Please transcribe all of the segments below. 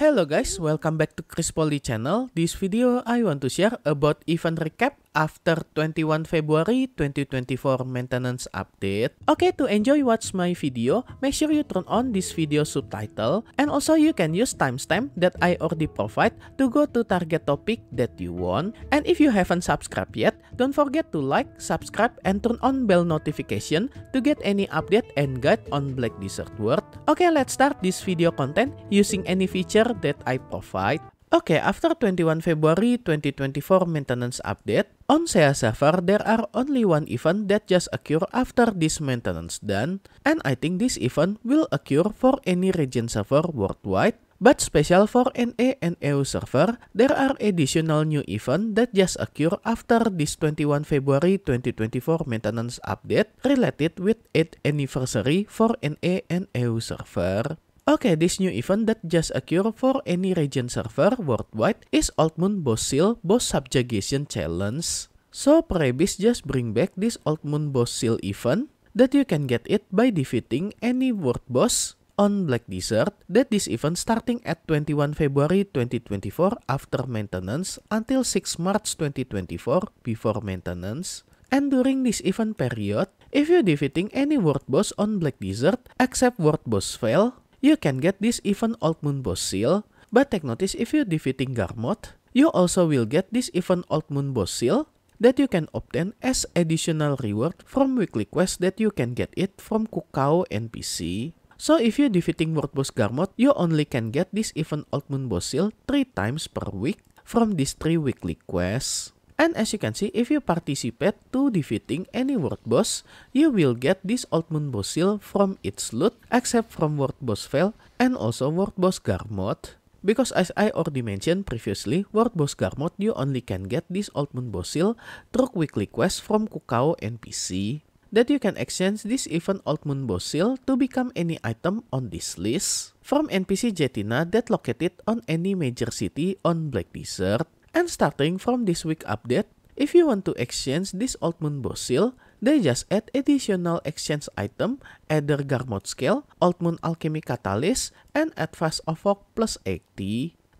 Hello guys, welcome back to Chris Poly channel. This video I want to share about event recap after 21 February 2024 maintenance update. Okay, to enjoy watch my video, make sure you turn on this video subtitle and also you can use timestamp that I already provide to go to target topic that you want. And if you haven't subscribed yet, don't forget to like, subscribe, and turn on bell notification to get any update and guide on Black Desert World. Okay, let's start this video content using any feature that I provide. Okay, after 21 February 2024 maintenance update, on SEA server there are only one event that just occur after this maintenance done, and I think this event will occur for any region server worldwide, but special for NA and EU server, there are additional new event that just occur after this 21 February 2024 maintenance update related with 8th anniversary for NA and EU server. Okay, this new event that just occurred for any region server worldwide is Old Moon Boss Seal Boss Subjugation Challenge. So Prebis just bring back this Old Moon Boss Seal event that you can get it by defeating any world boss on Black Desert that this event starting at 21 February 2024 after maintenance until 6 March 2024 before maintenance. And during this event period, if you defeating any world boss on Black Desert except world boss fail, you can get this even Old Moon Boss seal, but take notice if you're defeating Garmot, you also will get this even Old Moon Boss seal that you can obtain as additional reward from weekly quest that you can get it from Kukao NPC. So if you're defeating World Boss Garmot, you only can get this even Old Moon Boss seal 3 times per week from these 3 weekly quests. And as you can see, if you participate to defeating any World boss, you will get this Altman boss seal from its loot, except from World boss fail and also World boss garmod. Because as I already mentioned previously, World Boss Garmod you only can get this Altman Boss seal through weekly quest from Kukao NPC. That you can exchange this even Altman Boss seal to become any item on this list from NPC Jetina that located on any major city on Black Desert. And starting from this week update, if you want to exchange this Altmoon Boss seal, they just add additional exchange item, either Garmod Scale, Altmoon Alchemy Catalyst, and Advanced of 80.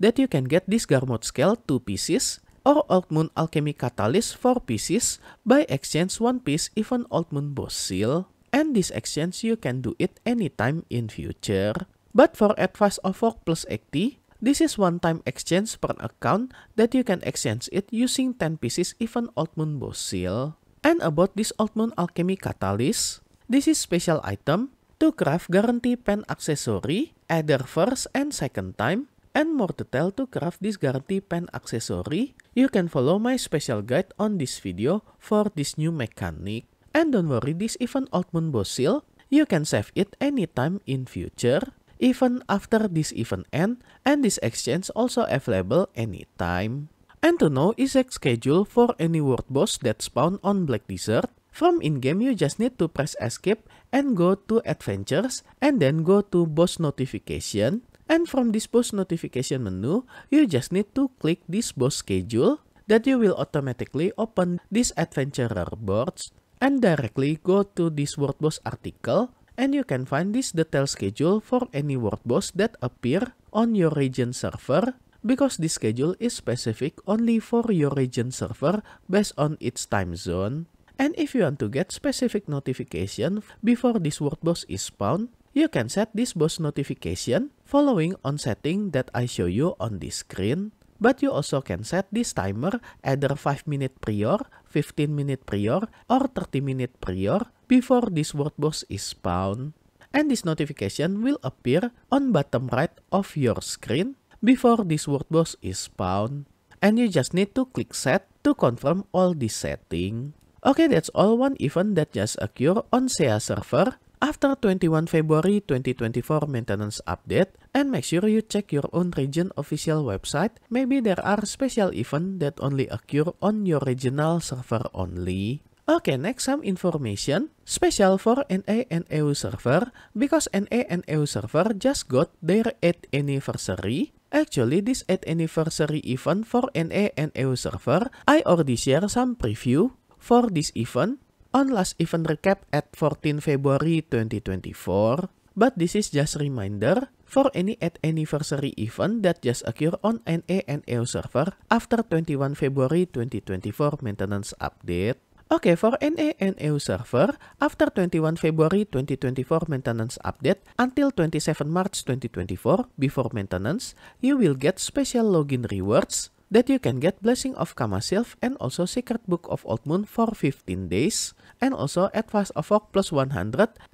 That you can get this Garmod Scale 2 pieces, or Altmoon Alchemy Catalyst 4 pieces by exchange 1 piece even Altman Boss Seal. And this exchange you can do it anytime in future. But for Advice of 80, this is one-time exchange per account that you can exchange it using 10 pieces even Altmoon Boss Seal. And about this Altmoon Alchemy Catalyst, this is special item to craft guarantee pen accessory either first and second time. And more detail to craft this guarantee pen accessory, you can follow my special guide on this video for this new mechanic. And don't worry, this even Altmoon Boss Seal, you can save it anytime in future even after this event end and this exchange also available anytime. And to know exact schedule for any word boss that spawn on Black Desert, from in-game you just need to press escape and go to adventures and then go to boss notification. And from this boss notification menu, you just need to click this boss schedule that you will automatically open this adventurer boards and directly go to this word boss article and you can find this detail schedule for any boss that appear on your region server because this schedule is specific only for your region server based on its time zone. And if you want to get specific notification before this boss is spawned, you can set this boss notification following on setting that I show you on this screen but you also can set this timer either 5 minute prior, 15 minute prior, or 30 minute prior before this word box is spawned. And this notification will appear on bottom right of your screen before this word box is spawned. And you just need to click set to confirm all these settings. Okay, that's all one event that just occurred on SEA server after 21 February 2024 maintenance update and make sure you check your own region official website. Maybe there are special event that only occur on your regional server only. Okay, next some information special for NA and EU server because NA and EU server just got their 8th anniversary. Actually, this 8th anniversary event for NA and EU server, I already share some preview for this event on last event recap at 14 February 2024, but this is just reminder for any at anniversary event that just occur on NA and AO e server after 21 February 2024 maintenance update. Okay, for NA and AO e server, after 21 February 2024 maintenance update until 27 March 2024, before maintenance, you will get special login rewards, that you can get Blessing of Kamasilf and also Secret Book of Old Moon for 15 days and also Advance of Oak plus 100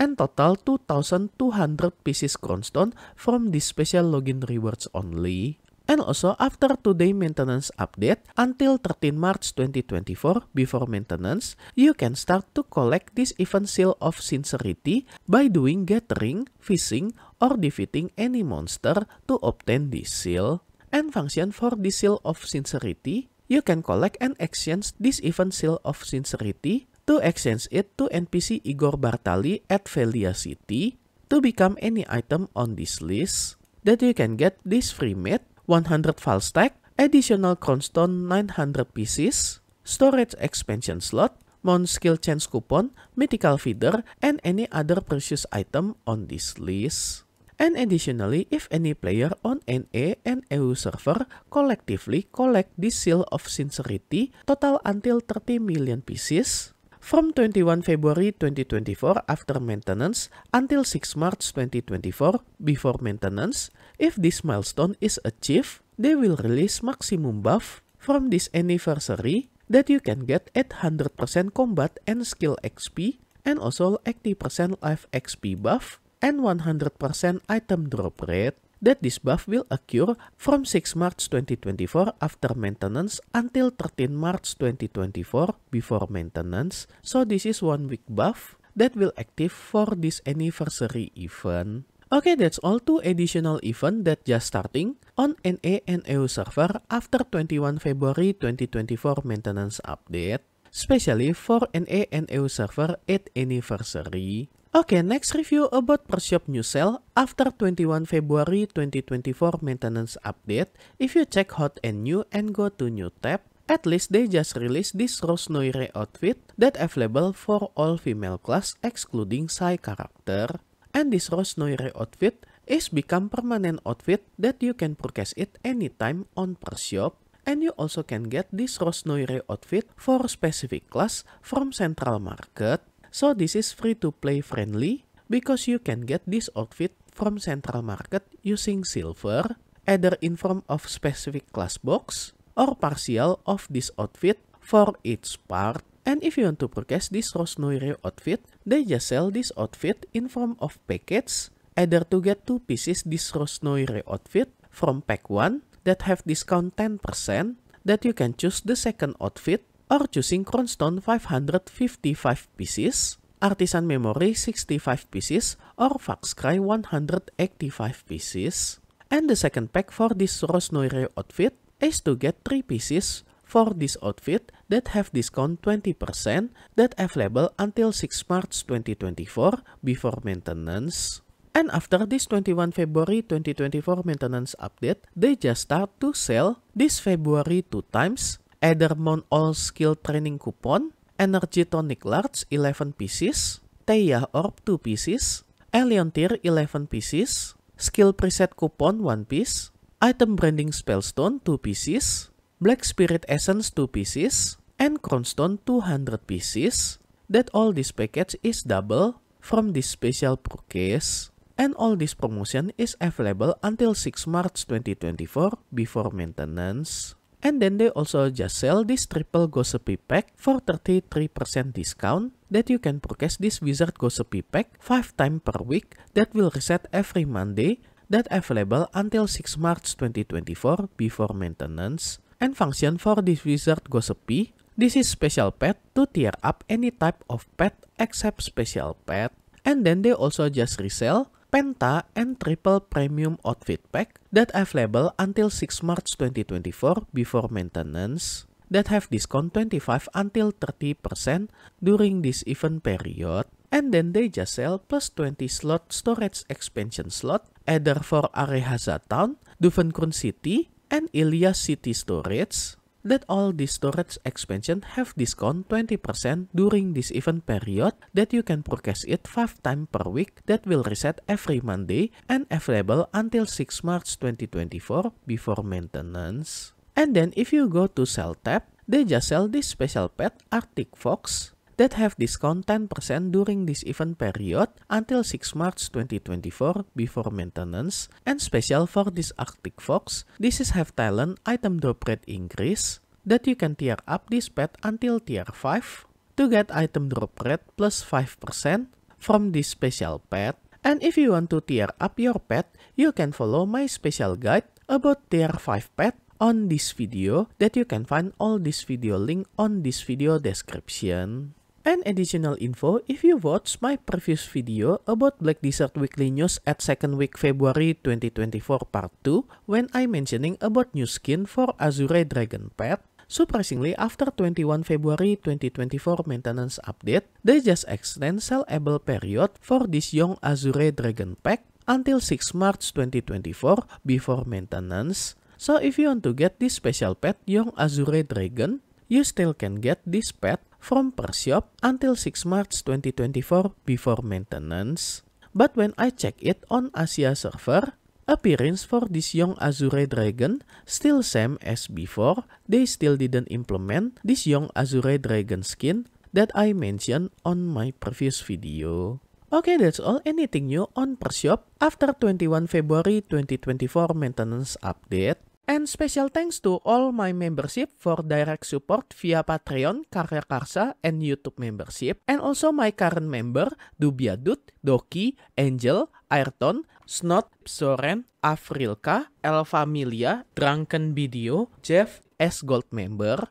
and total 2200 pieces Cornstone from this special login rewards only. And also after today maintenance update until 13 March 2024 before maintenance, you can start to collect this event seal of sincerity by doing gathering, fishing, or defeating any monster to obtain this seal. and function for the seal of sincerity, you can collect and exchange this event seal of sincerity to exchange it to NPC Igor Bartali at Velia City to become any item on this list that you can get this free meat, 100 file stack, additional crownstone 900 pieces, storage expansion slot, mount skill chance coupon, mythical feeder, and any other precious item on this list. And additionally, if any player on NA and EU server collectively collect this seal of sincerity total until 30 million pieces, from 21 February 2024 after maintenance until 6 March 2024 before maintenance, if this milestone is achieved, they will release maximum buff from this anniversary that you can get at 100% combat and skill XP and also 80% life XP buff and 100% item drop rate that this buff will occur from 6 March 2024 after maintenance until 13 March 2024 before maintenance. So this is one week buff that will active for this anniversary event. Okay, that's all two additional event that just starting on NA and EU server after 21 February 2024 maintenance update, specially for NA and EU server 8th anniversary. Okay, next review about New newcell after 21 February 2024 maintenance update. If you check hot and new and go to new tab, at least they just released this Rose Noire outfit that available for all female class excluding Sai character. And this Rose Noire outfit is become permanent outfit that you can purchase it anytime on Perseop. And you also can get this Rose Noire outfit for specific class from Central Market. So this is free to play friendly because you can get this outfit from Central Market using silver, either in form of specific class box or partial of this outfit for each part. And if you want to purchase this Rosnoire outfit, they just sell this outfit in form of packets, either to get two pieces this Rosnoire outfit from pack 1 that have discount 10% that you can choose the second outfit or choosing Cronstone 555 pieces, Artisan Memory 65 pieces, or Foxcry 185 pieces. And the second pack for this Rosnoire outfit is to get 3 pieces for this outfit that have discount 20% that available until 6 March 2024 before maintenance. And after this 21 February 2024 maintenance update, they just start to sell this February two times Edermon All Skill Training Coupon, Energy Tonic Large 11 pieces, Teia Orb 2 pieces, Alien 11 pieces, Skill Preset Coupon 1 piece, Item Branding Spellstone 2 pieces, Black Spirit Essence 2 pieces, and Cronstone 200 pieces, that all this package is double from this special purchase, and all this promotion is available until 6 March 2024 before maintenance. And then they also just sell this triple Gossipy pack for 33% discount that you can purchase this Wizard Gossipy pack 5 times per week that will reset every Monday that available until 6 March 2024 before maintenance. And function for this Wizard Gossipy, this is special pet to tear up any type of pet except special pet. And then they also just resell Penta and Triple Premium Outfit Pack that available until 6 March 2024 before maintenance that have discount 25 until 30% during this event period. And then they just sell plus 20 slot storage expansion slot either for Arehaza Town, Duvenkron City, and Ilya City Storage. that all the storage expansion have discount 20% during this event period that you can purchase it 5 times per week that will reset every Monday and available until 6 March 2024 before maintenance. And then if you go to sell tab, they just sell this special pet Arctic Fox that have discount 10% during this event period until 6 March 2024 before maintenance, and special for this Arctic Fox, this is have talent item drop rate increase, that you can tier up this pet until tier 5 to get item drop rate plus 5% from this special pet. And if you want to tier up your pet, you can follow my special guide about tier 5 pet on this video that you can find all this video link on this video description. And additional info, if you watch my previous video about Black Desert Weekly News at second week February 2024 part 2, when I mentioning about new skin for Azure Dragon Pet, surprisingly after 21 February 2024 maintenance update, they just extend sellable period for this young Azure Dragon Pack until 6 March 2024 before maintenance. So if you want to get this special pet, young Azure Dragon, you still can get this pet from Persiop until 6 March 2024 before maintenance. But when I check it on Asia server, appearance for this young Azure Dragon still same as before. They still didn't implement this young Azure Dragon skin that I mentioned on my previous video. Okay, that's all. Anything new on Pershop after 21 February 2024 maintenance update? And special thanks to all my membership for direct support via Patreon, Karya Karsa, and YouTube membership. And also my current member, Dubiadut, Doki, Angel, Ayrton, Snot, Soren, Afrilka, Elfamilia, Drunken Video, Jeff, S Gold member,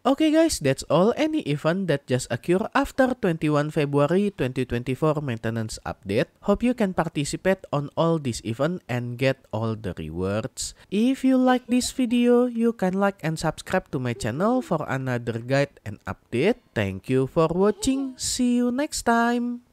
Okay guys, that's all any event that just occur after 21 February 2024 maintenance update. Hope you can participate on all this event and get all the rewards. If you like this video, you can like and subscribe to my channel for another guide and update. Thank you for watching. See you next time.